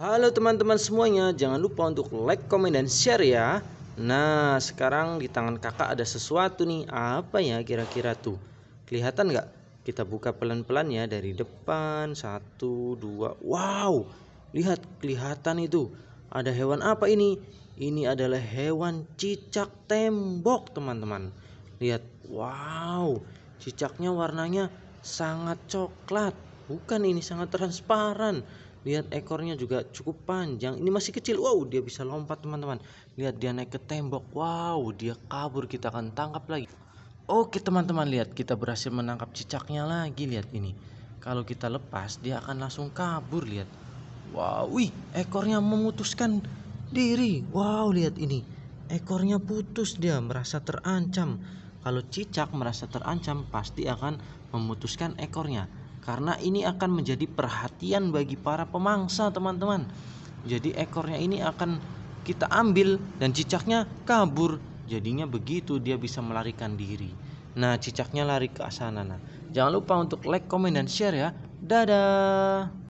Halo teman-teman semuanya, jangan lupa untuk like, komen, dan share ya. Nah, sekarang di tangan kakak ada sesuatu nih. Apa ya kira-kira tuh? Kelihatan nggak? Kita buka pelan-pelan ya dari depan. Satu, dua. Wow, lihat kelihatan itu. Ada hewan apa ini? Ini adalah hewan cicak tembok teman-teman. Lihat, wow, cicaknya warnanya sangat coklat. Bukan ini sangat transparan lihat ekornya juga cukup panjang ini masih kecil wow dia bisa lompat teman-teman lihat dia naik ke tembok wow dia kabur kita akan tangkap lagi oke teman-teman lihat kita berhasil menangkap cicaknya lagi lihat ini kalau kita lepas dia akan langsung kabur lihat wow wih ekornya memutuskan diri wow lihat ini ekornya putus dia merasa terancam kalau cicak merasa terancam pasti akan memutuskan ekornya karena ini akan menjadi perhatian bagi para pemangsa teman-teman jadi ekornya ini akan kita ambil dan cicaknya kabur jadinya begitu dia bisa melarikan diri nah cicaknya lari ke sana nah jangan lupa untuk like komen dan share ya dadah